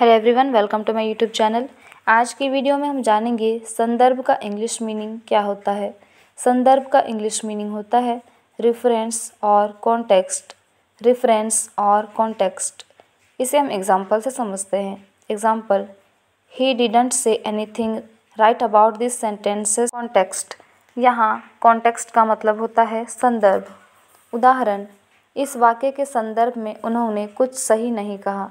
hello everyone welcome to my YouTube channel आज की video में हम जानेंगे संदर्भ का इंग्लिश मीनिंग क्या होता है संदर्भ का इंग्लिश मीनिंग होता है रेफरेंस और कॉन्टेक्स्ट रेफरेंस और कॉन्टेक्स्ट इसे हम एग्जांपल से समझते हैं example he didn't say anything right about this sentences context यहाँ कॉन्टेक्स्ट का मतलब होता है संदर्भ उदाहरण इस वाक्य के संदर्भ में उन्होंने कुछ सही नहीं कहा